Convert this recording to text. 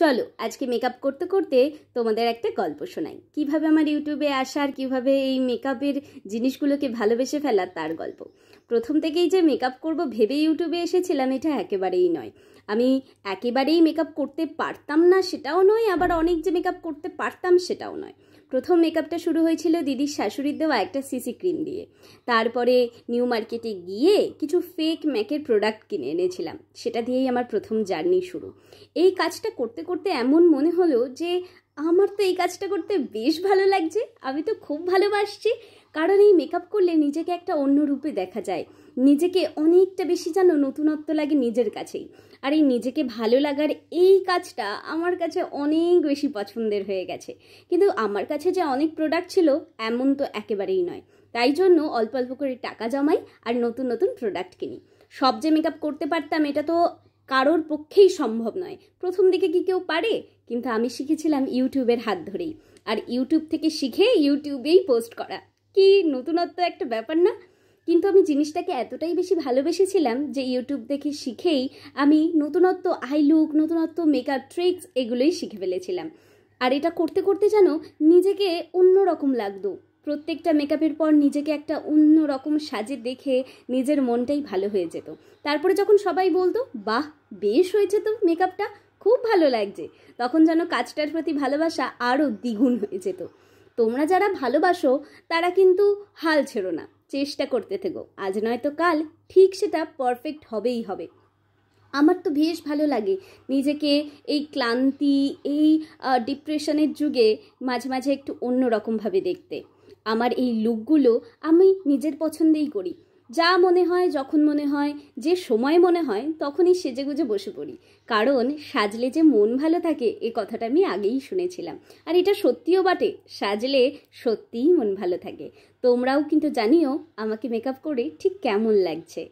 চলো আজকে মেকআপ করতে করতে তোমাদের একটা গল্প শোনাই কিভাবে আমার ইউটিউবে আসার কিভাবে এই মেকআপের জিনিসগুলোকে ভালোবেসে ফেলা তার গল্প প্রথম থেকেই যে মেকআপ করব ভেবে ইউটিউবে এসেছিলাম এটা একেবারেই নয় আমি একেবারেই মেকআপ করতে পারতাম না সেটাও নয় আবার অনেক যে মেকআপ করতে পারতাম সেটাও নয় প্রথম মেকআপটা শুরু হয়েছিল দিদির শাশুড়ির দেওয়া একটা সিসি ক্রিম দিয়ে তারপরে নিউ মার্কেটে গিয়ে কিছু ফেক ম্যাকের প্রোডাক্ট কিনে এনেছিলাম সেটা দিয়েই আমার প্রথম জার্নি শুরু এই কাজটা করতে করতে এমন মনে হলো যে আমার তো এই কাজটা করতে বেশ ভালো লাগছে আমি তো খুব ভালোবাসছি কারণ এই মেকআপ করলে নিজেকে একটা অন্য রূপে দেখা যায় নিজেকে অনেকটা বেশি যেন নতুনত্ব লাগে নিজের কাছেই আর এই নিজেকে ভালো লাগার এই কাজটা আমার কাছে অনেক বেশি পছন্দের হয়ে গেছে কিন্তু আমার কাছে যে অনেক প্রোডাক্ট ছিল এমন তো একেবারেই নয় তাই জন্য অল্প অল্প করে টাকা জমাই আর নতুন নতুন প্রোডাক্ট কিনি সব যে মেকআপ করতে পারতাম এটা তো কারোর পক্ষেই সম্ভব নয় প্রথম দিকে কি কেউ পারে কিন্তু আমি শিখেছিলাম ইউটিউবের হাত ধরেই আর ইউটিউব থেকে শিখে ইউটিউবেই পোস্ট করা কি নতুনত্ব একটা ব্যাপার না কিন্তু আমি জিনিসটাকে এতটাই বেশি ভালোবেসেছিলাম যে ইউটিউব দেখে শিখেই আমি নতুনত্ব আই লুক নতুনত্ব মেকআপ ট্রিক্স এগুলোই শিখে ফেলেছিলাম আর এটা করতে করতে যেন নিজেকে অন্যরকম লাগতো প্রত্যেকটা মেকআপের পর নিজেকে একটা অন্য রকম সাজে দেখে নিজের মনটাই ভালো হয়ে যেত তারপরে যখন সবাই বলতো বাহ বেশ হয়েছে তো মেকআপটা খুব ভালো লাগছে তখন যেন কাজটার প্রতি ভালোবাসা আরও দ্বিগুণ হয়ে যেত তোমরা যারা ভালোবাসো তারা কিন্তু হাল ছেড়ো না চেষ্টা করতে থেকো আজ নয়তো কাল ঠিক সেটা পারফেক্ট হবেই হবে আমার তো বেশ ভালো লাগে নিজেকে এই ক্লান্তি এই ডিপ্রেশনের যুগে মাঝে মাঝে একটু অন্যরকমভাবে দেখতে আমার এই লুকগুলো আমি নিজের পছন্দেই করি যা মনে হয় যখন মনে হয় যে সময় মনে হয় তখনই সেজেগুজে বসে পড়ি কারণ সাজলে যে মন ভালো থাকে এ কথাটা আমি আগেই শুনেছিলাম আর এটা সত্যিও বাটে সাজলে সত্যিই মন ভালো থাকে তোমরাও কিন্তু জানিও আমাকে মেকআপ করে ঠিক কেমন লাগছে